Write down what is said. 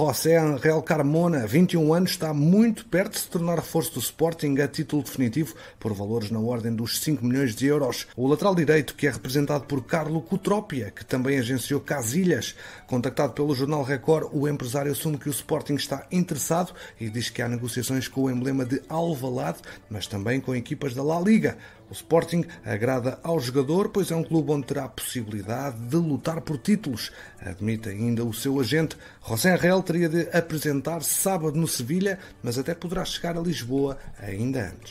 José Angel Carmona, 21 anos, está muito perto de se tornar reforço do Sporting a título definitivo, por valores na ordem dos 5 milhões de euros. O lateral direito, que é representado por Carlo Cutrópia, que também agenciou Casilhas. Contactado pelo jornal Record, o empresário assume que o Sporting está interessado e diz que há negociações com o emblema de Alvalade, mas também com equipas da La Liga. O Sporting agrada ao jogador, pois é um clube onde terá a possibilidade de lutar por títulos. Admite ainda o seu agente. José Real teria de apresentar-se sábado no Sevilha, mas até poderá chegar a Lisboa ainda antes.